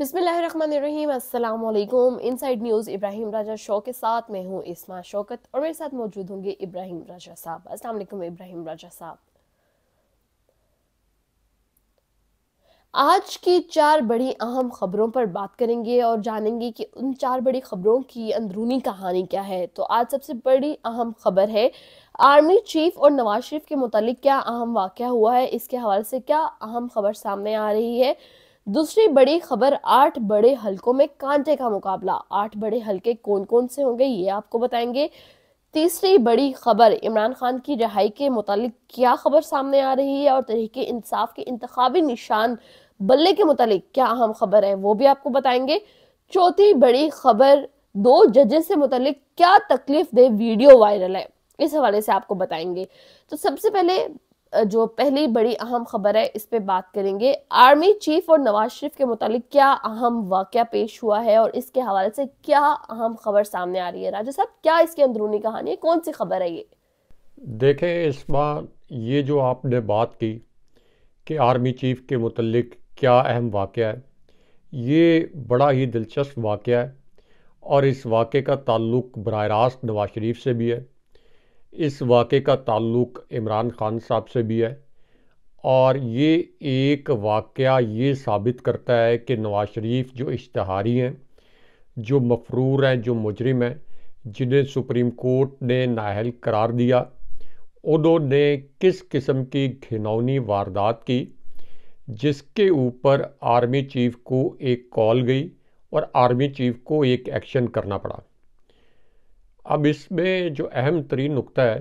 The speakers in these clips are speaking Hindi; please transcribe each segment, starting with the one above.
बिसमीम अल्लाम inside news Ibrahim Raja show के साथ मैं हूँ इसमा शौकत और मेरे साथ मौजूद होंगे इब्राहिम राजा साहब अस्सलाम इब्राहिम राजा साहब आज की चार बड़ी अहम खबरों पर बात करेंगे और जानेंगे कि उन चार बड़ी खबरों की अंदरूनी कहानी क्या है तो आज सबसे बड़ी अहम खबर है आर्मी चीफ और नवाज शरीफ के मुतालिक क्या अहम वाक़ हुआ है इसके हवाले से क्या अहम खबर सामने आ रही है दूसरी बड़ी खबर आठ बड़े हलकों में कांटे का मुकाबला आठ बड़े हलके कौन कौन से होंगे ये आपको बताएंगे तीसरी बड़ी खबर इमरान खान की रिहाई के मुतालिक क्या खबर सामने आ रही है और तरीके इंसाफ के इंतबी निशान बल्ले के मुतालिक क्या अहम खबर है वो भी आपको बताएंगे चौथी बड़ी खबर दो जजेस से मुतालिक क्या तकलीफ दे वीडियो वायरल है इस हवाले से आपको बताएंगे तो सबसे पहले जो पहली बड़ी अहम खबर है इस पे बात करेंगे आर्मी चीफ और नवाज शरीफ के मुतालिक क्या अहम वाक़ पेश हुआ है और इसके हवाले से क्या अहम खबर सामने आ रही है राजा साहब क्या इसकी अंदरूनी कहानी है कौन सी खबर है ये देखें इस बार ये जो आपने बात की कि आर्मी चीफ के मुतलक क्या अहम वाक़ है ये बड़ा ही दिलचस्प वाक़ है और इस वाक़े का ताल्लुक बरह रास्त नवाज शरीफ से भी है इस वाक़े का ताल्लुक इमरान ख़ान साहब से भी है और ये एक वाक़ ये साबित करता है कि नवाज़ शरीफ जो इश्तहारी हैं जो मफरूर हैं जो मुजरम हैं जिन्हें सुप्रीम कोर्ट ने नाहल करार दिया उन्होंने किस किस्म की घिनौनी वारदात की जिसके ऊपर आर्मी चीफ को एक कॉल गई और आर्मी चीफ को एक एक्शन करना पड़ा अब इसमें जो अहम तरीन नुकता है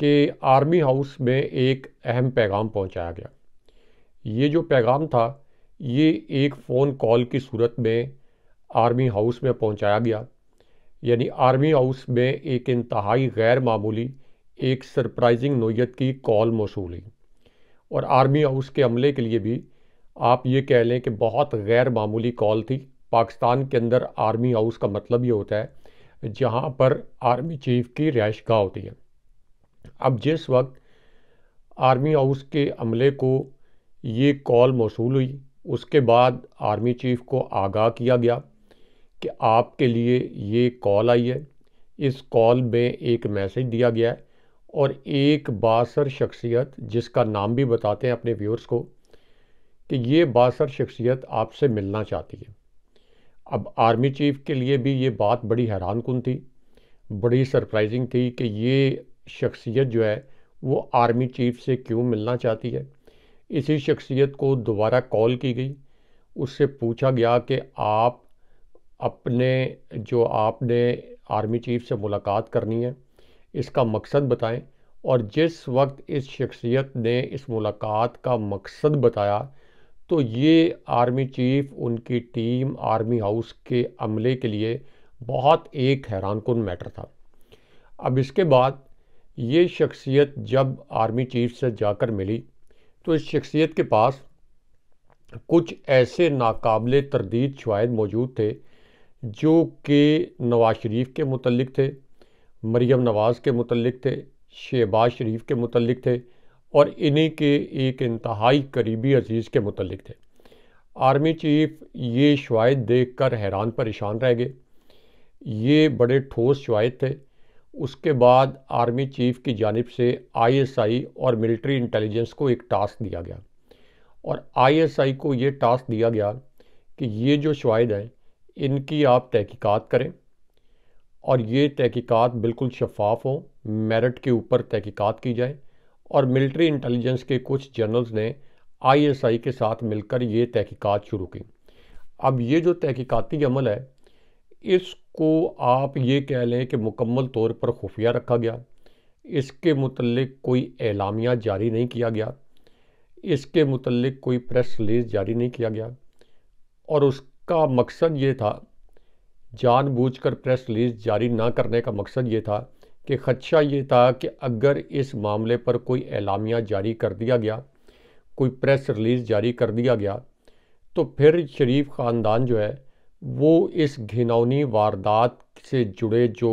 कि आर्मी हाउस में एक अहम पैगाम पहुंचाया गया ये जो पैगाम था ये एक फ़ोन कॉल की सूरत में आर्मी हाउस में पहुंचाया गया यानी आर्मी हाउस में एक इंतहाई गैर मामूली एक सरप्राइजिंग नोयत की कॉल मौसू हुई और आर्मी हाउस के अमले के लिए भी आप ये कह लें कि बहुत गैर मामूली कॉल थी पाकिस्तान के अंदर आर्मी हाउस का मतलब ये होता है जहाँ पर आर्मी चीफ की रिहाइश गाह होती है अब जिस वक्त आर्मी हाउस के अमले को ये कॉल मौसू हुई उसके बाद आर्मी चीफ को आगाह किया गया कि आपके लिए ये कॉल आई है इस कॉल में एक मैसेज दिया गया है और एक बासर शख्सियत जिसका नाम भी बताते हैं अपने व्यूअर्स को कि ये बासर शख्सियत आपसे मिलना चाहती है अब आर्मी चीफ़ के लिए भी ये बात बड़ी हैरान कन थी बड़ी सरप्राइजिंग थी कि ये शख्सियत जो है वो आर्मी चीफ़ से क्यों मिलना चाहती है इसी शख्सियत को दोबारा कॉल की गई उससे पूछा गया कि आप अपने जो आपने आर्मी चीफ़ से मुलाकात करनी है इसका मकसद बताएं और जिस वक्त इस शख्सियत ने इस मुलाकात का मकसद बताया तो ये आर्मी चीफ उनकी टीम आर्मी हाउस के अमले के लिए बहुत एक हैरान कन मैटर था अब इसके बाद ये शख्सियत जब आर्मी चीफ से जाकर मिली तो इस शख्सियत के पास कुछ ऐसे नाकबले तरदीद शवाद मौजूद थे जो कि नवाज शरीफ के मतलब थे मरीम नवाज़ के मतलब थे शहबाज शरीफ के मुतलक थे और इन्हीं के एक इंतहाई करीबी अजीज़ के मुतलिक थे आर्मी चीफ ये शवायद देख कर हैरान परेशान रह गए ये बड़े ठोस शवायद थे उसके बाद आर्मी चीफ की जानब से आईएसआई और मिलिट्री इंटेलिजेंस को एक टास्क दिया गया और आईएसआई को ये टास्क दिया गया कि ये जो शवायद हैं इनकी आप तहकीकात करें और ये तहकीकात बिल्कुल शफाफ हों मेरिट के ऊपर तहकीकात की जाए और मिलिट्री इंटेलिजेंस के कुछ जनरल्स ने आईएसआई के साथ मिलकर ये तहकीकात शुरू की अब ये जो तहकीकाती अमल है इसको आप ये कह लें कि मुकम्मल तौर पर खुफिया रखा गया इसके मतलब कोई एलामिया जारी नहीं किया गया इसके मतलब कोई प्रेस रिलीज जारी नहीं किया गया और उसका मकसद ये था जानबूझकर प्रेस रिलीज जारी ना करने का मकसद ये था कि खदशा ये था कि अगर इस मामले पर कोई एलामिया जारी कर दिया गया कोई प्रेस रिलीज़ जारी कर दिया गया तो फिर शरीफ ख़ानदान जो है वो इस घिनौनी वारदात से जुड़े जो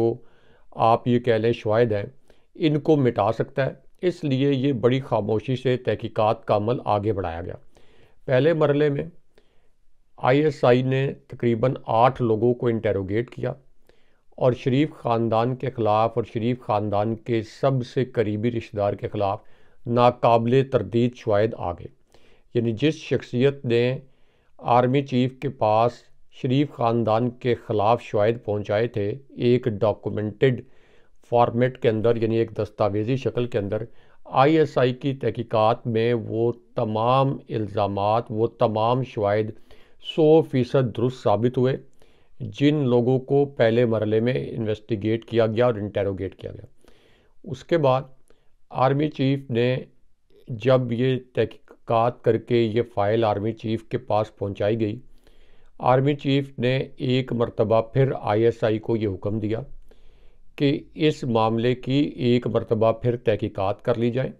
आप ये कह लें शवाद हैं इनको मिटा सकता है इसलिए ये बड़ी खामोशी से तहकीकात का अमल आगे बढ़ाया गया पहले मरले में आईएसआई ने तकरीबन आठ लोगों को इंटेरोगेट किया और शरीफ ख़ानदान के ख़िलाफ़ और शरीफ ख़ानदान के सबसे करीबी रिश्तेदार के ख़िलाफ़ नाकबिल तरदीद शवाद आ गए यानी जिस शख्सियत ने आर्मी चीफ़ के पास शरीफ ख़ानदान के ख़िलाफ़ शवाद पहुँचाए थे एक डॉक्यूमेंटेड फॉर्मेट के अंदर यानी एक दस्तावेज़ी शक्ल के अंदर आईएसआई की तहकीकात में वो तमाम इल्ज़ाम वो तमाम शवाद सौ फ़ीसद दुरुस्त साबित हुए जिन लोगों को पहले मरले में इन्वेस्टिगेट किया गया और इंटेरोगेट किया गया उसके बाद आर्मी चीफ ने जब ये तहकीकात करके ये फ़ाइल आर्मी चीफ के पास पहुंचाई गई आर्मी चीफ ने एक मरतबा फिर आईएसआई को ये हुक्म दिया कि इस मामले की एक मरतबा फिर तहकीकात कर ली जाए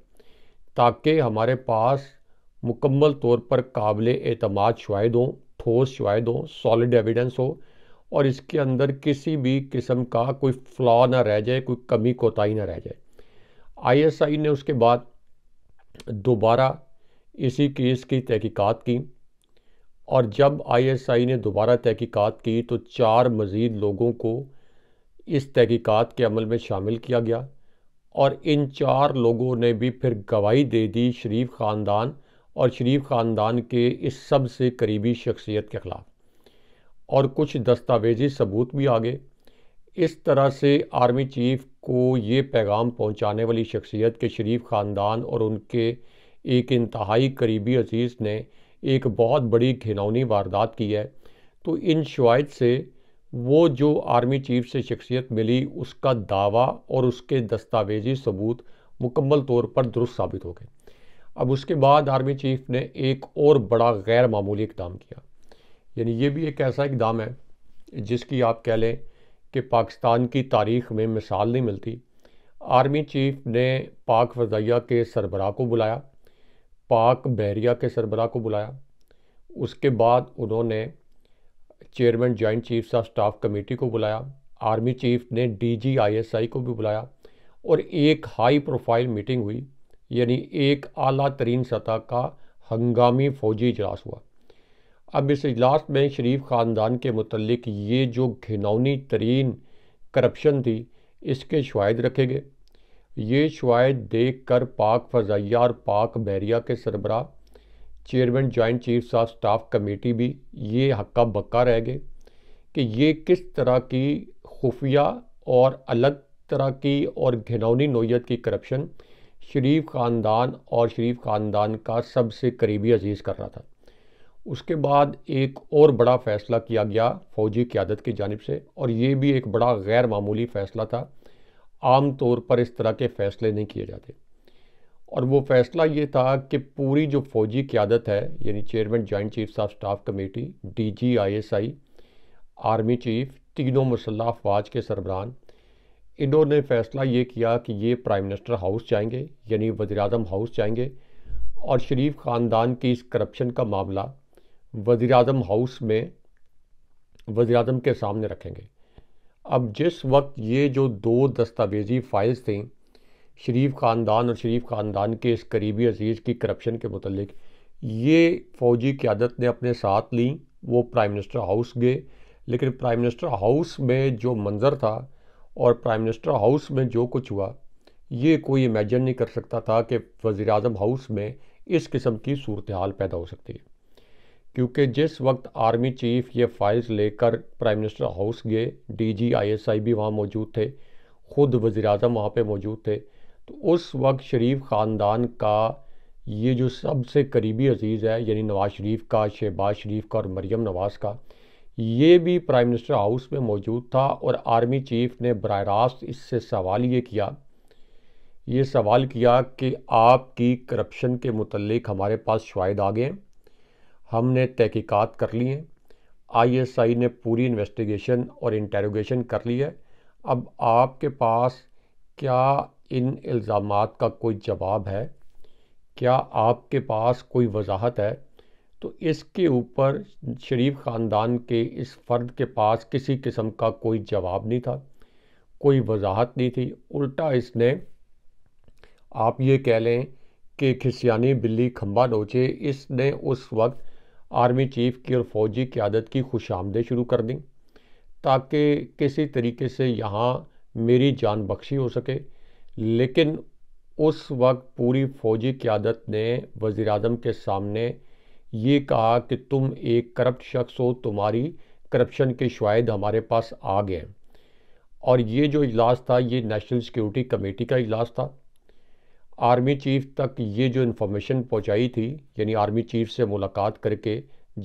ताकि हमारे पास मुकम्मल तौर पर काबिल अतमाद शायद हों ठोस शायद हों सॉलिड एविडेंस हो और इसके अंदर किसी भी किस्म का कोई फ्लॉ ना रह जाए कोई कमी कोताही ना रह जाए आईएसआई ने उसके बाद दोबारा इसी केस की तहकीकात की और जब आईएसआई ने दोबारा तहकीकात की तो चार मज़ीद लोगों को इस तहकीकात के अमल में शामिल किया गया और इन चार लोगों ने भी फिर गवाही दे दी शरीफ ख़ानदान और शरीफ ख़ानदान के इस सबसे करीबी शख्सियत के ख़िलाफ़ और कुछ दस्तावेजी सबूत भी आ गए इस तरह से आर्मी चीफ को ये पैगाम पहुंचाने वाली शख्सियत के शरीफ ख़ानदान और उनके एक इंतहाई करीबी अजीज़ ने एक बहुत बड़ी घिनौनी वारदात की है तो इन शवाद से वो जो आर्मी चीफ से शख्सियत मिली उसका दावा और उसके दस्तावेजी सबूत मुकम्मल तौर पर दुरुस्त साबित हो गए अब उसके बाद आर्मी चीफ ने एक और बड़ा गैर मामूली इकदाम किया यानी ये भी एक ऐसा इकदाम है जिसकी आप कह लें कि पाकिस्तान की तारीख में मिसाल नहीं मिलती आर्मी चीफ ने पाक फजाइया के सरबराह को बुलाया पाक बहरिया के सरबराह को बुलाया उसके बाद उन्होंने chairman joint chiefs of staff committee को बुलाया आर्मी चीफ ने डीजीआईएसआई को भी बुलाया और एक हाई प्रोफाइल मीटिंग हुई यानी एक अली तरीन सतह का हंगामी फ़ौजी इजलास हुआ अब इस इजलास में शरीफ ख़ानदान के मतलब ये जो घिनौनी तरीन करप्शन थी इसके शवाद रखे गए ये शवाद देख कर पाक फजाइया और पाक बैरिया के सरबरा chairman joint chief of staff committee भी ये हक्का बक्का रह गए कि ये किस तरह की खुफिया और अलग तरह की और घिनौनी नोयत की करप्शन शरीफ ख़ानदान और शरीफ ख़ानदान का सबसे करीबी अजीज़ कर रहा था उसके बाद एक और बड़ा फ़ैसला किया गया फ़ौजी क़्यादत की जानब से और ये भी एक बड़ा गैर मामूली फ़ैसला था आम तौर पर इस तरह के फ़ैसले नहीं किए जाते और वो फ़ैसला ये था कि पूरी जो फ़ौजी क़्यादत है यानी chairman joint chiefs of staff committee D G I S I army chief तीनों मुसल्ह अफवाज के सरबरान इन्होंने फ़ैसला ये किया कि ये प्राइम मिनिस्टर हाउस जाएंगे यानी वजी हाउस जाएंगे और शरीफ ख़ानदान की इस करप्शन का मामला वज़ी अजम हाउस में वज़ी अजम के सामने रखेंगे अब जिस वक्त ये जो दो दस्तावेजी फाइल्स थी शरीफ ख़ानदान और शरीफ ख़ानदान के इस करीबी अजीज़ की करप्शन के मतलब ये फ़ौजी क़्यादत ने अपने साथ ली वो प्राइम मिनिस्टर हाउस गए लेकिन प्राइम मिनिस्टर हाउस में जो मंज़र था और प्राइम मिनिस्टर हाउस में जो कुछ हुआ ये कोई इमेजन नहीं कर सकता था कि वज़ी अजम हाउस में इस किस्म की सूरत हाल पैदा हो सकती है क्योंकि जिस वक्त आर्मी चीफ ये फाइल्स लेकर प्राइम मिनिस्टर हाउस गए एस आई भी वहाँ मौजूद थे ख़ुद वज़ी अजम वहाँ पर मौजूद थे तो उस वक्त शरीफ ख़ानदान का ये जो सबसे करीबी अजीज़ है यानी नवाज़ शरीफ का शहबाज शरीफ का और मरीम नवाज़ का ये भी प्राइम मिनिस्टर हाउस में मौजूद था और आर्मी चीफ ने बर रास्त इससे सवाल ये किया ये सवाल किया कि आपकी करप्शन के मतलब हमारे पास शायद आ गए हैं हमने तहकीकात कर ली हैं आईएसआई ने पूरी इन्वेस्टिगेशन और इंटेरोगेशन कर ली है अब आपके पास क्या इन इल्ज़ाम का कोई जवाब है क्या आपके पास कोई वजाहत है तो इसके ऊपर शरीफ ख़ानदान के इस फ़र्द के पास किसी किस्म का कोई जवाब नहीं था कोई वजाहत नहीं थी उल्टा इसने आप ये कह लें कि खिसियानी बिल्ली खम्बा नोचे इसने उस वक्त आर्मी चीफ की और फौजी क्यादत की खुश आमदे शुरू कर दी ताकि किसी तरीके से यहाँ मेरी जान बख्शी हो सके लेकिन उस वक्त पूरी फौजी क्यादत ने वज़ी अजम के सामने ये कहा कि तुम एक करप्ट शख्स हो तुम्हारी करप्शन के शायद हमारे पास आ गए और ये जो इजलास था ये नेशनल सिक्योरिटी कमेटी का इजलास था आर्मी चीफ तक ये जो इन्फॉर्मेशन पहुंचाई थी यानी आर्मी चीफ से मुलाकात करके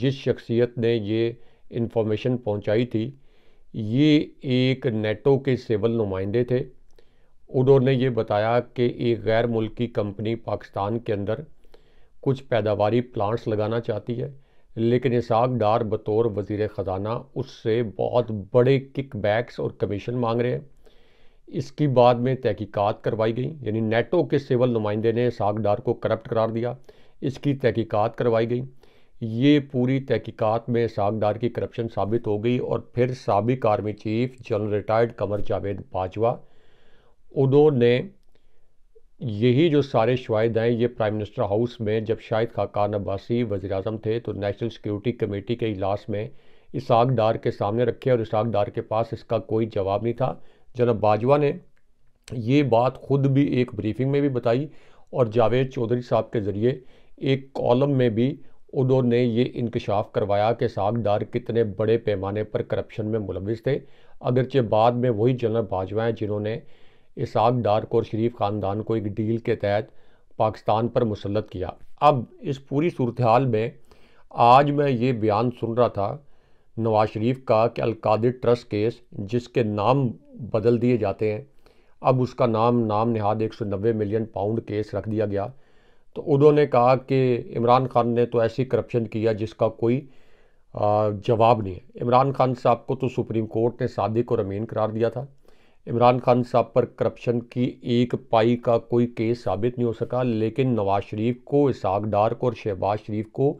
जिस शख्सियत ने ये इन्फॉर्मेशन पहुंचाई थी ये एक नेटो के सिविल नुमाइंदे थे उन्होंने ये बताया कि एक गैर मुल्की कंपनी पाकिस्तान के अंदर कुछ पैदावारी प्लांट्स लगाना चाहती है लेकिन इसाक डार बतौर वज़ी ख़ज़ाना उससे बहुत बड़े किक बैक्स और कमीशन मांग रहे हैं इसकी बाद में तहकीकात करवाई गई यानी नेटो के सिविल नुमाइंदे ने सागडार को करप्ट करार दिया इसकी तहकीकात करवाई गई ये पूरी तहकीकात में सागडार की करप्शन साबित हो गई और फिर सबक army chief general retired Qamar Javed Bajwa उन्होंने यही जो सारे शवाद हैं ये प्राइम मिनिस्टर हाउस में जब शाहिद खाकान अब्बासी वजी अजम थे तो नेशनल सिक्योरिटी कमेटी के इजलास में इसाक डार के सामने रखे और इसाक डार के पास इसका कोई जवाब नहीं था जनरल बाजवा ने ये बात खुद भी एक ब्रीफिंग में भी बताई और जावेद चौधरी साहब के ज़रिए एक कॉलम में भी उन्होंने ये इंकशाफ करवाया कि सागदार कितने बड़े पैमाने पर करप्शन में मुलविस थे अगरचे बाद में वही जनरल बाजवा हैं जिन्होंने इस डार को और शरीफ ख़ानदान को एक डील के तहत पाकिस्तान पर मुसलत किया अब इस पूरी सूरत हाल में आज मैं ये बयान सुन रहा था नवाज शरीफ का कि अलकादिर ट्रस्ट केस जिसके नाम बदल दिए जाते हैं अब उसका नाम नाम नहाद एक सौ नब्बे मिलियन पाउंड केस रख दिया गया तो उन्होंने कहा कि इमरान खान ने तो ऐसी करप्शन किया जिसका कोई जवाब नहीं है इमरान खान साहब को तो सुप्रीम कोर्ट ने सादिक और अमीन करार दिया था इमरान खान साहब पर करप्शन की एक पाई का कोई केस साबित नहीं हो सका लेकिन नवाज शरीफ को इसाक डार को और शहबाज शरीफ को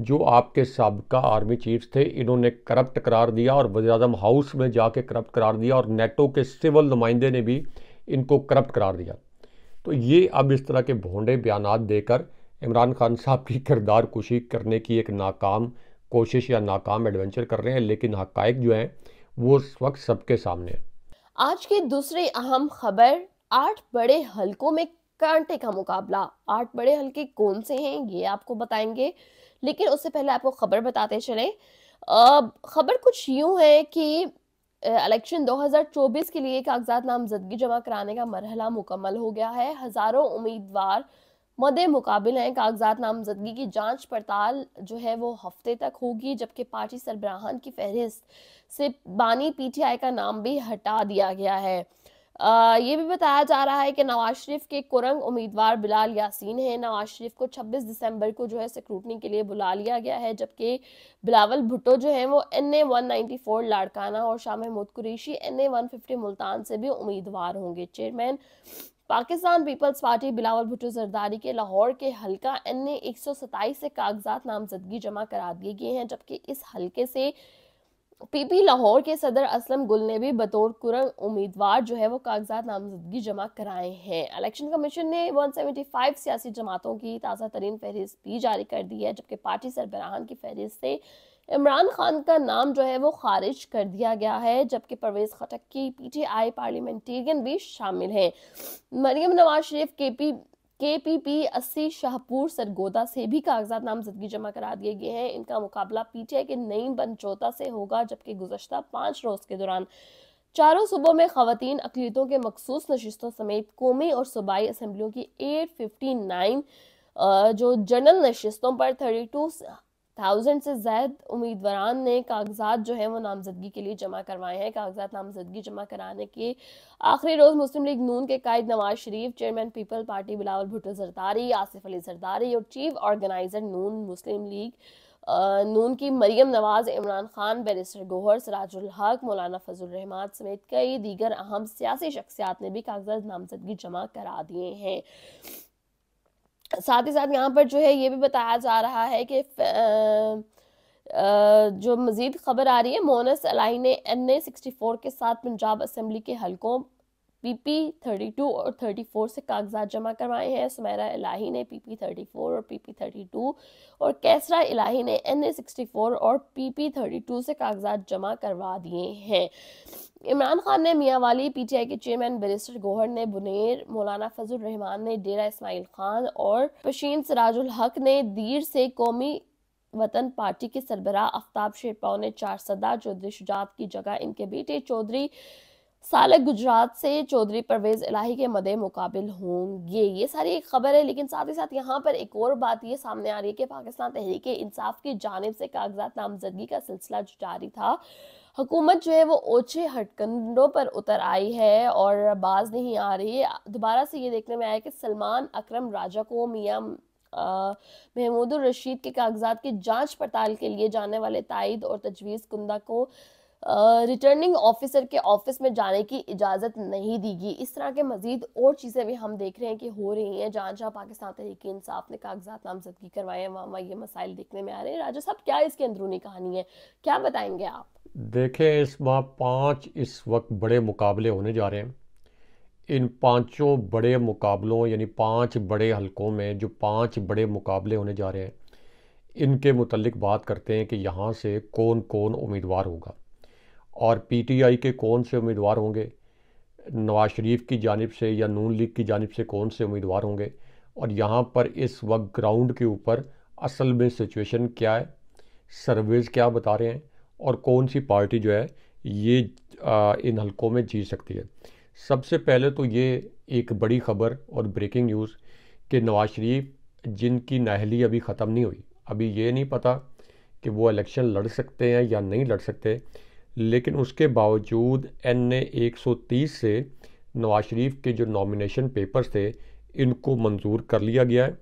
जो आपके सबका आर्मी चीफ थे इन्होंने करप्ट करार दिया और वजी अजम हाउस में जाके करप्ट करार दिया और नेटो के सिविल नुमाइंदे ने भी इनको करप्ट करार दिया तो ये अब इस तरह के भोंडे बयान देकर इमरान खान साहब की किरदार कुशी करने की एक नाकाम कोशिश या नाकाम एडवेंचर कर रहे हैं लेकिन हकैक जो हैं वो उस वक्त सबके सामने है आज के दूसरी अहम खबर आठ बड़े हलकों में कांटे का मुकाबला आठ बड़े हल्के कौन से हैं ये आपको बताएंगे लेकिन उससे पहले आपको खबर बताते चले खबर कुछ यूं है कि इलेक्शन 2024 के लिए कागजात नामजदगी जमा कराने का मरहला मुकम्मल हो गया है हज़ारों उम्मीदवार मदे मुकाबिल हैं कागजात नामजदगी की जांच पड़ताल जो है वो हफ्ते तक होगी जबकि पार्टी सरबराहान की फहरिस्त से बानी पीटीआई का नाम भी हटा दिया गया है आ, ये भी बताया जा रहा है कि नवाज शरीफ के कुरंग उम्मीदवार बिलाल यासीन हैं नवाज शरीफ को 26 दिसंबर को जो है सिक्रूटनी के लिए बुला लिया गया है जबकि बिलावल भुट्टो जो हैं वो एन ए वन लाड़काना और Shah Mahmood Qureshi N A one Multan से भी उम्मीदवार होंगे chairman Pakistan Peoples Party Bilawal Bhutto Zardari के लाहौर के हलका एन ए से कागजात नामजदगी जमा करा दिए गए हैं जबकि इस हल्के से पीपी लाहौर के सदर असलम गुल ने भी बतौर कुरंग उम्मीदवार जो है वो कागजात नामजदगी जमा कराए हैं इलेक्शन कमीशन ने 175 सियासी जमातों की ताज़ा तरीन फहरिस्त भी जारी कर दी है जबकि पार्टी सरबराहान की फहरिस्त से इमरान खान का नाम जो है वो खारिज कर दिया गया है जबकि परवेज खटक की पीटीआई पार्लियामेंटेरियन भी शामिल हैं मरियम नवाज शरीफ के पी के पी पी अस्सी शाहपुर सरगोदा से भी कागजात नामजदगी जमा करा दिए गए हैं इनका मुकाबला पीटीआई के नई बनचोता से होगा जबकि गुजशत पाँच रोज के दौरान चारों सूबों में खातन अकलीतों के मखसूस नशस्तों समेत कौमी और सूबाई असम्बलियों की एट फिफ्टी नाइन जो जनरल नशस्तों पर थर्टी टू थाउजेंड से ज्यादा उम्मीदवार ने कागजात जो है वो नामजदगी के लिए जमा करवाए हैं कागजात नामजदगी जमा कराने के आखिरी रोज़ मुस्लिम लीग नून के कायद Nawaz Sharif chairman People Party Bilawal Bhutto Zardari Asif Ali Zardari और चीफ ऑर्गेनाइजर नून मुस्लिम लीग नून की मरियम नवाज इमरान खान बैरिस्टर गोहर सराजुल हक मौलाना फजल रहमान समेत कई दीगर अहम सियासी शख्सियात ने भी कागजात नामजदगी जमा करा दिए हैं साथ ही साथ यहाँ पर जो है ये भी बताया जा रहा है कि जो मज़ीद खबर आ रही है मोनस अलाई ने एन ए सिक्सटी फोर के साथ पंजाब असम्बली के हल्कों पीपी 32 और 34 से कागजात जमा करवाए हैं समैरा इलाही ने पीपी 34 और पीपी 32 और कैसरा इलाही ने एन ए 64 और पीपी 32 से कागजात जमा करवा दिए हैं इमरान खान ने मियाँ वाली पीटीआई के चेयरमैन बैरिस्टर गोहर ने बुनेर मौलाना फजल रहमान ने डेरा इसमाइल खान और पशीन सराजुल हक ने दीर से कौमी वतन पार्टी के सरबरा आफ्ताब शेरपाओ ने चार सदा चौधरी शुजात की जगह इनके बेटे चौधरी साल गुजरात से चौधरी परवेज इलाही के मदे मुकाबिल होंगे ये सारी एक खबर है लेकिन साथ ही साथ यहाँ पर एक और बात ये सामने आ रही है कि पाकिस्तान तहरीक इंसाफ की जानब से कागजात नामजदगी का सिलसिला जारी था हुकूमत जो है वो ओछे हटकंडों पर उतर आई है और बाज नहीं आ रही है दोबारा से ये देखने में आया कि सलमान अक्रम राजा को मियाँ महमूद रशीद के कागजात की जांच पड़ताल के लिए जाने वाले तायद और तजवीज़ कुंदा को रिटर्निंग ऑफिसर के ऑफिस में जाने की इजाज़त नहीं दीगी इस तरह के मजीद और चीज़ें भी हम देख रहे हैं कि हो रही हैं जहाँ जहाँ पाकिस्तान तरीके इंसाफ ने कागजात नामजदगी करवाए हैं वहाँ वहाँ ये मसाइल देखने में आ रहे हैं राजा साहब क्या इसकी अंदरूनी कहानी है क्या बताएंगे आप देखें इस माह पाँच इस वक्त बड़े मुकाबले होने जा रहे हैं इन पाँचों बड़े मुकाबलों यानी पाँच बड़े हलकों में जो पाँच बड़े मुकाबले होने जा रहे हैं इनके मतलब बात करते हैं कि यहाँ से कौन कौन उम्मीदवार होगा और पीटीआई के कौन से उम्मीदवार होंगे नवाज शरीफ की जानब से या नून लीग की जानब से कौन से उम्मीदवार होंगे और यहाँ पर इस वक्त ग्राउंड के ऊपर असल में सिचुएशन क्या है सर्वेज क्या बता रहे हैं और कौन सी पार्टी जो है ये इन हलकों में जीत सकती है सबसे पहले तो ये एक बड़ी खबर और ब्रेकिंग न्यूज़ कि नवाज शरीफ जिनकी नाहली अभी ख़त्म नहीं हुई अभी ये नहीं पता कि वो इलेक्शन लड़ सकते हैं या नहीं लड़ सकते लेकिन उसके बावजूद एन ने तीस से नवाज शरीफ के जो नॉमिनेशन पेपर्स थे इनको मंजूर कर लिया गया है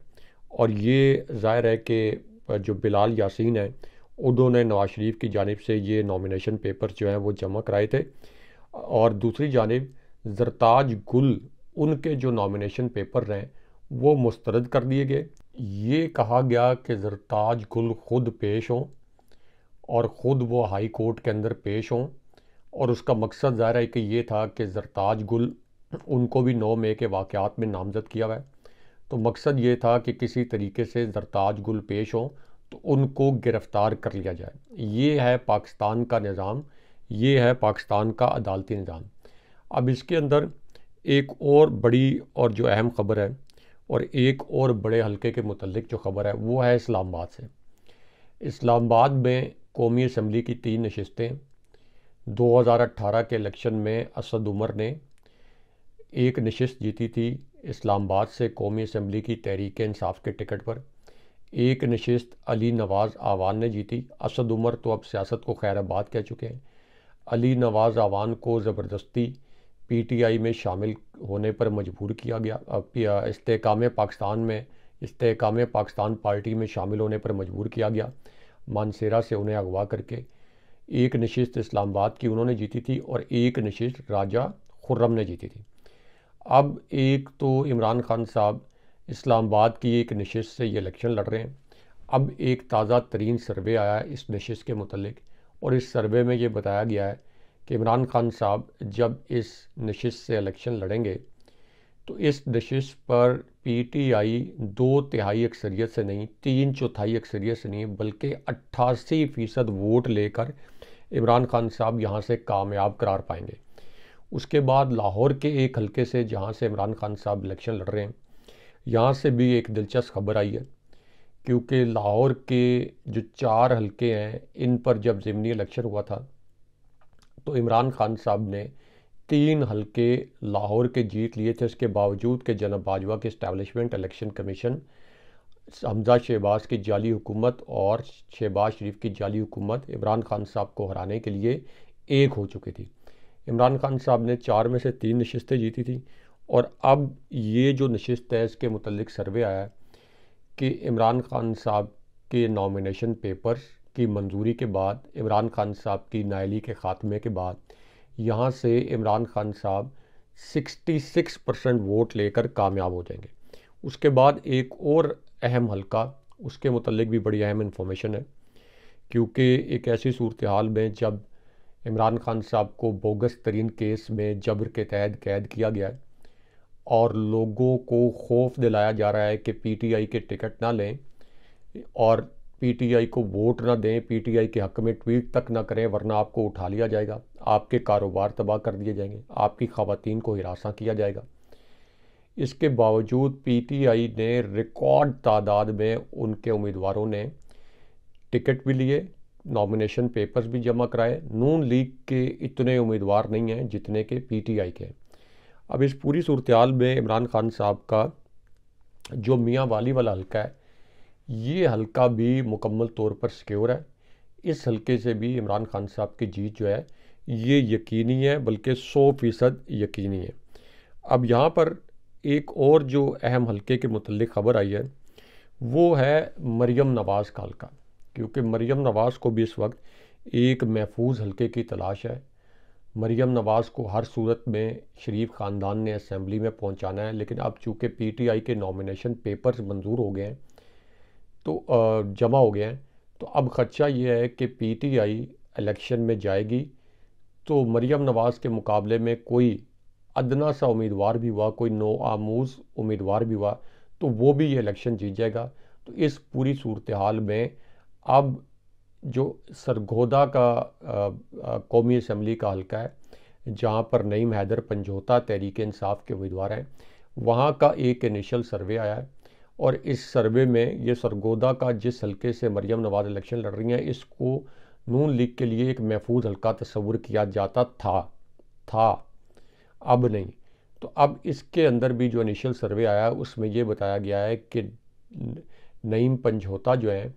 और ये जाहिर है कि जो बिलाल यासीन है उन्होंने नवाज शरीफ की जानब से ये नॉमिनेशन पेपर जो हैं वो जमा कराए थे और दूसरी जानब जरताज गुल उनके जो नॉमिनेशन पेपर हैं वो मुस्तरद कर दिए गए ये कहा गया कि जरताज गुल ख़ुद पेश हों और ख़ुद वो हाई कोर्ट के अंदर पेश हों और उसका मकसद ज़ाहिर है कि ये था कि जरताज गुल उनको भी नौ मई के वाक़ात में नामज़द किया हुआ है तो मकसद ये था कि किसी तरीके से जरताज गुल पेश हों तो उनको गिरफ़्तार कर लिया जाए ये है पाकिस्तान का निज़ाम ये है पाकिस्तान का अदालती निज़ाम अब इसके अंदर एक और बड़ी और जो अहम ख़बर है और एक और बड़े हलके के मतलब जो ख़बर है वो है इस्लामाबाद से इस्लामाबाद में कौमी असम्बली की तीन नशस्तें 2018 के इलेक्शन में असद उमर ने एक नशस्त जीती थी इस्लामाबाद से कौमी असम्बली की तहरीक इंसाफ के टिकट पर एक नशस्त अली नवाज़ आवान ने जीती असद उमर तो अब सियासत को खैर आबाद कह चुके हैं अली नवाज़ आवान को ज़बरदस्ती पीटीआई में शामिल होने पर मजबूर किया गया इस्तेकाम पाकिस्तान में इस्तेकाम पाकिस्तान पार्टी में शामिल होने पर मजबूर किया गया मानसेरा से उन्हें अगवा करके एक नशिस्त इस्लामाबाद की उन्होंने जीती थी और एक नशिस्त राजा खुर्रम ने जीती थी अब एक तो इमरान खान साहब इस्लामाबाद की एक नशिस्त से ये इलेक्शन लड़ रहे हैं अब एक ताज़ा तरीन सर्वे आया है इस नशिस्त के मतलब और इस सर्वे में ये बताया गया है कि इमरान खान साहब जब इस नशिस्त से इलेक्शन लड़ेंगे तो इस डिशेस पर पीटीआई दो तिहाई अक्सरियत से नहीं तीन चौथाई अक्सरियत से नहीं बल्कि अट्ठासी फ़ीसद वोट लेकर इमरान खान साहब यहाँ से कामयाब करार पाएंगे उसके बाद लाहौर के एक हलके से जहाँ से इमरान खान साहब इलेक्शन लड़ रहे हैं यहाँ से भी एक दिलचस्प खबर आई है क्योंकि लाहौर के जो चार हलके हैं इन पर जब ज़मनी इलेक्शन हुआ था तो इमरान खान साहब ने तीन हलके लाहौर के जीत लिए थे उसके बावजूद के जनाब बाजवा के establishment election commission Hamza Shahbaz की जाली हुकूमत और शहबाज शरीफ की जाली हुकूमत इमरान खान साहब को हराने के लिए एक हो चुकी थी इमरान खान साहब ने चार में से तीन नशस्तें जीती थी और अब ये जो नशस्त है इसके मतलब सर्वे आया कि इमरान खान साहब के नॉमिनेशन पेपर्स की मंजूरी के बाद इमरान खान साहब की नायली के ख़ात्मे के बाद यहाँ से इमरान खान साहब 66 परसेंट वोट लेकर कामयाब हो जाएंगे उसके बाद एक और अहम हलका उसके मतलब भी बड़ी अहम इन्फॉर्मेशन है क्योंकि एक ऐसी सूरत हाल में जब इमरान खान साहब को बोगस तरीन केस में जबर के तहत कैद किया गया है और लोगों को खौफ दिलाया जा रहा है कि पीटीआई के टिकट ना लें और पीटीआई को वोट ना दें पीटीआई के हक में ट्वीट तक ना करें वरना आपको उठा लिया जाएगा आपके कारोबार तबाह कर दिए जाएंगे आपकी खातन को हिरासा किया जाएगा इसके बावजूद पीटीआई ने रिकॉर्ड तादाद में उनके उम्मीदवारों ने टिकट भी लिए नॉमिनेशन पेपर्स भी जमा कराए नून लीग के इतने उम्मीदवार नहीं हैं जितने के पीटीआई के अब इस पूरी सूरत में इमरान खान साहब का जो मियाँ वाली वाला हल्का है ये हलका भी मुकम्मल तौर पर सिक्योर है इस हलके से भी इमरान खान साहब की जीत जो है ये यकीनी है बल्कि सौ फ़ीसद यकीनी है अब यहाँ पर एक और जो अहम हलके के मतलब ख़बर आई है वो है मरियम नवाज़ का हलका क्योंकि मरियम नवाज़ को भी इस वक्त एक महफूज हलके की तलाश है मरियम नवाज़ को हर सूरत में शरीफ ख़ानदान ने असम्बली में पहुँचाना है लेकिन अब चूँकि आई के नामिनेशन पेपर्स मंजूर हो गए हैं तो जमा हो गए हैं तो अब खदशा ये है कि पीटीआई इलेक्शन में जाएगी तो मरियम नवाज़ के मुकाबले में कोई अदना सा उम्मीदवार भी हुआ कोई नो आमूज उम्मीदवार भी हुआ तो वो भी ये इलेक्शन जीत जाएगा तो इस पूरी सूरत हाल में अब जो सरगोदा का कौमी असम्बली का हल्का है जहाँ पर नईम हैदर पंजोता तहरीक इंसाफ के उम्मीदवार हैं वहाँ का एक इनिशल सर्वे आया है और इस सर्वे में ये सरगोदा का जिस हलके से मरियम नवाज इलेक्शन लड़ रही हैं इसको नून लीग के लिए एक महफूज हलका तस्वूर किया जाता था था अब नहीं तो अब इसके अंदर भी जो इनिशियल सर्वे आया उसमें ये बताया गया है कि नईम पंजहोता जो है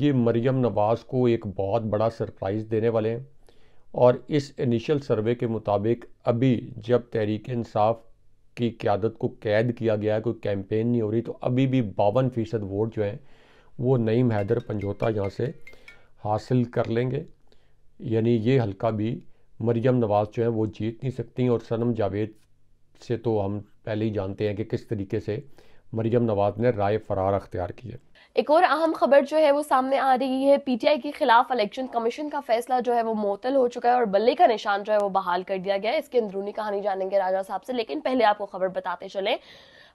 ये मरियम नवाज़ को एक बहुत बड़ा सरप्राइज़ देने वाले हैं और इस इनिशियल सर्वे के मुताबिक अभी जब तहरीक इंसाफ की क्यादत को कैद किया गया है कोई कैंपेन नहीं हो रही तो अभी भी बावन फ़ीसद वोट जो हैं वो नईम हैदर पंजोता यहाँ से हासिल कर लेंगे यानी ये हल्का भी मरियम नवाज़ जो हैं वो जीत नहीं सकती और सनम जावेद से तो हम पहले ही जानते हैं कि किस तरीके से मरियम नवाज़ ने राय फरार अख्तियार की है एक और अहम खबर जो है वो सामने आ रही है पीटीआई के खिलाफ इलेक्शन कमीशन का फैसला जो है वो मोतल हो चुका है और बल्ले का निशान जो है वो बहाल कर दिया गया है इसकी अंदरूनी कहानी जानेंगे राजा साहब से लेकिन पहले आपको खबर बताते चले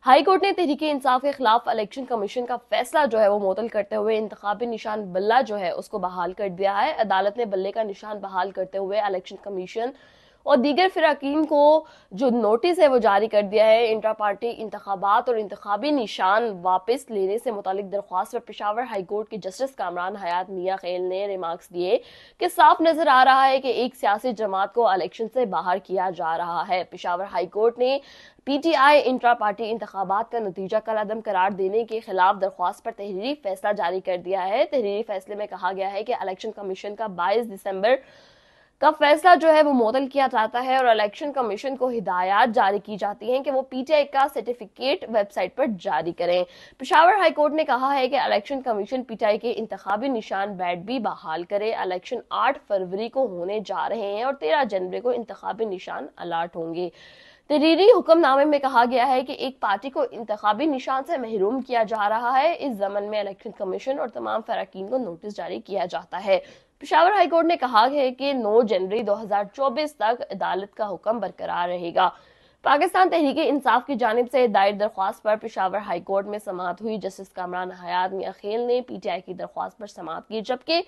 हाई कोर्ट ने तहरीके इंसाफ के खिलाफ इलेक्शन कमीशन का फैसला जो है वो मोतल करते हुए इंतबी निशान बल्ला जो है उसको बहाल कर दिया है अदालत ने बल्ले का निशान बहाल करते हुए इलेक्शन कमीशन और दीगर फिरकीन को जो नोटिस है वो जारी कर दिया है इंट्रा पार्टी इंतबात और इंतबी निशान वापस लेने से मुतल दरख्वास्त पर पिशावर हाईकोर्ट के जस्टिस कामरान हयात मियाँ खेल ने रिमार्क्स दिए कि साफ नजर आ रहा है कि एक सियासी जमात को इलेक्शन से बाहर किया जा रहा है पिशावर हाईकोर्ट ने पीटीआई इंट्रा पार्टी इंतबात का नतीजा कल अदम करार देने के खिलाफ दरख्वास्त पर तहरीरी फैसला जारी कर दिया है तहरीरी फैसले में कहा गया है कि इलेक्शन कमीशन का बाईस दिसंबर का फैसला जो है वो मोतल किया जाता है और इलेक्शन कमीशन को हिदायत जारी की जाती है कि वो पीटीआई का सर्टिफिकेट वेबसाइट पर जारी करें पिशावर हाईकोर्ट ने कहा है कि इलेक्शन कमीशन पीटीआई के इंतबी निशान बैट भी बहाल करे इलेक्शन आठ फरवरी को होने जा रहे हैं और तेरह जनवरी को इंतबी निशान अलर्ट होंगे तहरीरी हुक्मनामे में कहा गया है कि एक पार्टी को इंतबी निशान से महरूम किया जा रहा है इस जमन में इलेक्शन कमीशन और तमाम फरकिन को नोटिस जारी किया जाता है पिशावर हाईकोर्ट ने कहा है कि 9 जनवरी 2024 तक अदालत का हुक्म बरकरार रहेगा पाकिस्तान तहरीक इंसाफ की जानब से दायर दरख्वास्त पर पिशावर हाईकोर्ट में समाप्त हुई जस्टिस कामरान हयात मिया खेल ने पीटीआई की दरख्वास्त पर समाप्त की जबकि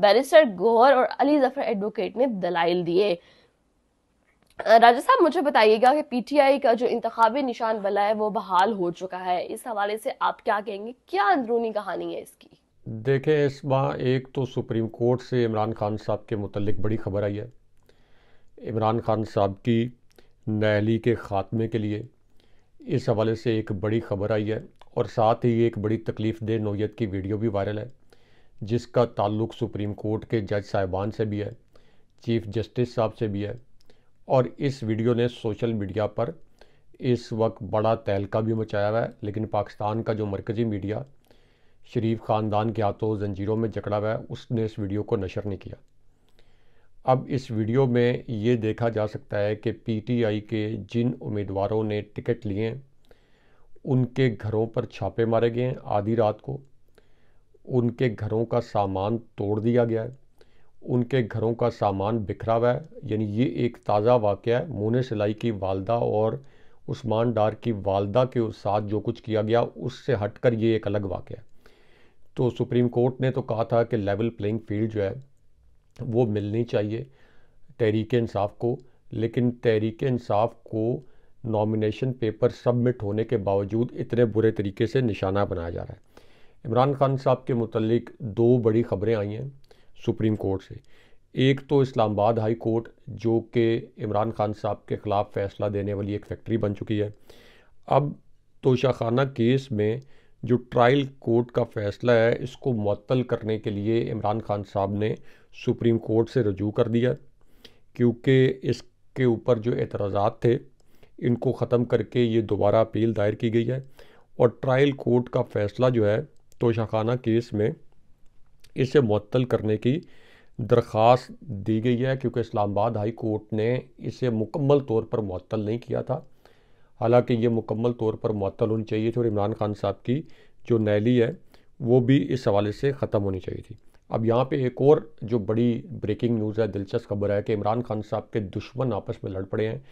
बैरिस्टर गोहर और अली जफर एडवोकेट ने दलाइल दिए राजा साहब मुझे बताइएगा कि पीटीआई का जो इंतबी निशान बला है वो बहाल हो चुका है इस हवाले से आप क्या कहेंगे क्या अंदरूनी कहानी है इसकी देखें इस माह एक तो सुप्रीम कोर्ट से इमरान खान साहब के मतलब बड़ी खबर आई है इमरान खान साहब की नहली के ख़ात्मे के लिए इस हवाले से एक बड़ी खबर आई है और साथ ही एक बड़ी तकलीफ़ दे नोयत की वीडियो भी वायरल है जिसका ताल्लुक सुप्रीम कोर्ट के जज साहिबान से भी है चीफ जस्टिस साहब से भी है और इस वीडियो ने सोशल मीडिया पर इस वक्त बड़ा तहलका भी मचाया हुआ है लेकिन पाकिस्तान का जो मरकज़ी मीडिया शरीफ ख़ानदान के हाथों जंजीरों में जकड़ा हुआ है उसने इस वीडियो को नशर नहीं किया अब इस वीडियो में ये देखा जा सकता है कि पीटीआई के जिन उम्मीदवारों ने टिकट लिए उनके घरों पर छापे मारे गए हैं आधी रात को उनके घरों का सामान तोड़ दिया गया है उनके घरों का सामान बिखरा हुआ है यानी ये एक ताज़ा वाक़ है मोने सिलाई की वालदा और उस्मान डार की वालदा के साथ जो कुछ किया गया उससे हटकर ये एक अलग वाक़ है तो सुप्रीम कोर्ट ने तो कहा था कि लेवल प्लेइंग फील्ड जो है वो मिलनी चाहिए तहरीक इंसाफ को लेकिन तहरीक इंसाफ को नॉमिनेशन पेपर सबमिट होने के बावजूद इतने बुरे तरीके से निशाना बनाया जा रहा है इमरान खान साहब के मतलब दो बड़ी खबरें आई हैं सुप्रीम कोर्ट से एक तो इस्लामाबाद हाई कोर्ट जो कि इमरान खान साहब के ख़िलाफ़ फ़ैसला देने वाली एक फैक्ट्री बन चुकी है अब तोशाखाना केस में जो ट्रायल कोर्ट का फैसला है इसको मअतल करने के लिए इमरान खान साहब ने सुप्रीम कोर्ट से रजू कर दिया क्योंकि इसके ऊपर जो एतराज़ात थे इनको ख़त्म करके ये दोबारा अपील दायर की गई है और ट्रायल कोर्ट का फैसला जो है तोशाखाना केस में इसे मअतल करने की दरख्वास्त दी गई है क्योंकि इस्लामाबाद हाई कोर्ट ने इसे मुकम्मल तौर पर मअतल नहीं किया था हालांकि ये मुकम्मल तौर पर मअतल होनी चाहिए थी और इमरान खान साहब की जो नैली है वो भी इस हवाले से ख़त्म होनी चाहिए थी अब यहाँ पे एक और जो बड़ी ब्रेकिंग न्यूज़ है दिलचस्प खबर है कि इमरान खान साहब के दुश्मन आपस में लड़ पड़े हैं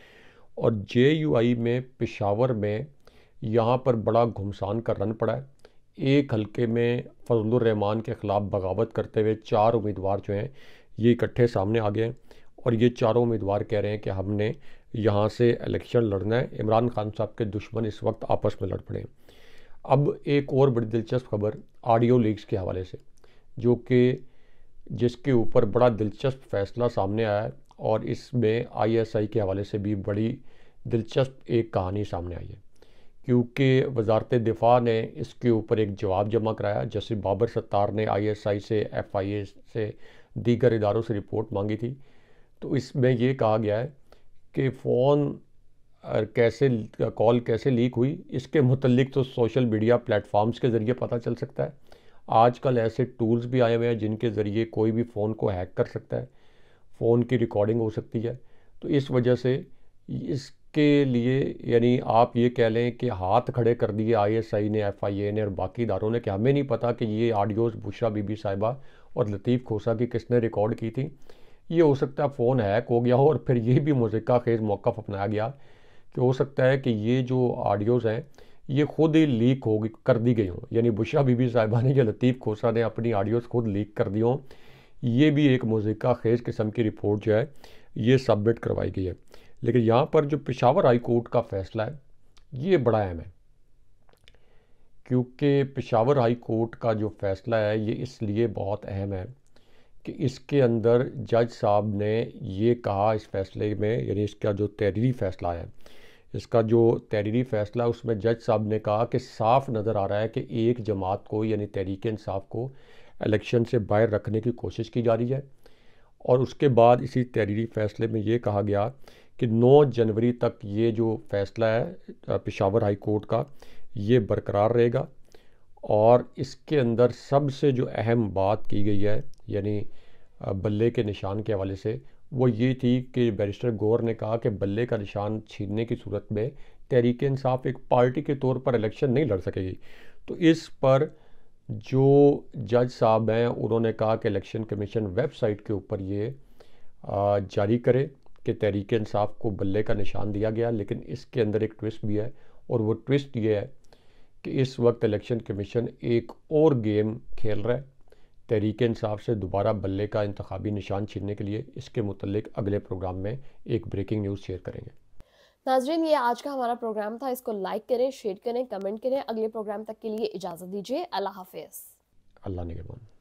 और जे यू आई में पेशावर में यहाँ पर बड़ा घुमसान का रन पड़ा है एक हलके में फजलरहमान के ख़िलाफ़ बगावत करते हुए चार उम्मीदवार जो हैं ये इकट्ठे सामने आ गए हैं और ये चारों उम्मीदवार कह रहे हैं कि हमने यहाँ से इलेक्शन लड़ना है इमरान खान साहब के दुश्मन इस वक्त आपस में लड़ पड़े अब एक और बड़ी दिलचस्प खबर ऑडियो लीक्स के हवाले से जो कि जिसके ऊपर बड़ा दिलचस्प फैसला सामने आया है और इसमें आईएसआई के हवाले से भी बड़ी दिलचस्प एक कहानी सामने आई है क्योंकि वजारत दिफा ने इसके ऊपर एक जवाब जमा कराया जैसे बाबर सत्तार ने आईएसआई से एफआईए से दीगर इदारों से रिपोर्ट मांगी थी तो इसमें ये कहा गया है कि फ़ोन कैसे कॉल कैसे लीक हुई इसके मतलब तो सोशल मीडिया प्लेटफॉर्म्स के ज़रिए पता चल सकता है आजकल ऐसे टूल्स भी आए हुए हैं जिनके ज़रिए कोई भी फ़ोन को हैक कर सकता है फ़ोन की रिकॉर्डिंग हो सकती है तो इस वजह से इसके लिए यानी आप ये कह लें कि हाथ खड़े कर दिए आईएसआई ने एफआईए ने और बाकी इदारों ने कि हमें नहीं पता कि ये ऑडियोज़ बुशरा बीबी साहिबा और लतीफ़ खोसा की किसने रिकॉर्ड की थी ये हो सकता है फ़ोन हैक हो गया हो और फिर ये भी मुजिका खेज मौक़ अपनाया गया कि हो सकता है कि ये जो ऑडियोज़ हैं ये खुद ही लीक हो गई कर दी गई हों यानी बुशा बीबी साहिबा ने या लतीफ़ खोसा ने अपनी ऑडियोज़ खुद लीक कर दी हों ये भी एक मुजिका खेज किस्म की रिपोर्ट जो है ये सबमिट करवाई गई है लेकिन यहाँ पर जो पेशावर हाई कोर्ट का फैसला है ये बड़ा अहम है क्योंकि पेशावर हाई कोर्ट का जो फैसला है ये इसलिए बहुत अहम है कि इसके अंदर जज साहब ने ये कहा इस फैसले में यानी इसका जो तहरीरी फ़ैसला है इसका जो तहरीरी फ़ैसला उसमें जज साहब ने कहा कि साफ नज़र आ रहा है कि एक जमात को यानी तहरीक इंसाफ को इलेक्शन से बाहर रखने की कोशिश की जा रही है और उसके बाद इसी तहरीरी फ़ैसले में ये कहा गया कि 9 जनवरी तक ये जो फ़ैसला है पिशावर हाई कोर्ट का ये बरकरार रहेगा और इसके अंदर सबसे जो अहम बात की गई है यानी बल्ले के निशान के हवाले से वो ये थी कि बैरिस्टर गौर ने कहा कि बल्ले का निशान छीनने की सूरत में तहरीक इंसाफ एक पार्टी के तौर पर इलेक्शन नहीं लड़ सकेगी तो इस पर जो जज साहब हैं उन्होंने कहा कि इलेक्शन कमीशन वेबसाइट के ऊपर ये जारी करे कि तहरीक इंसाफ को बल्ले का निशान दिया गया लेकिन इसके अंदर एक ट्विस्ट भी है और वो ट्विस्ट ये है कि इस वक्त इलेक्शन कमीशन एक और गेम खेल रहा है तहरीक इंसाफ से दोबारा बल्ले का इंतबी निशान छीनने के लिए इसके मतलब अगले प्रोग्राम में एक ब्रेकिंग न्यूज़ शेयर करेंगे नाजरीन ये आज का हमारा प्रोग्राम था इसको लाइक करें शेयर करें कमेंट करें अगले प्रोग्राम तक के लिए इजाज़त दीजिए अल्लाह हाफिज़ अल्लाह निगमान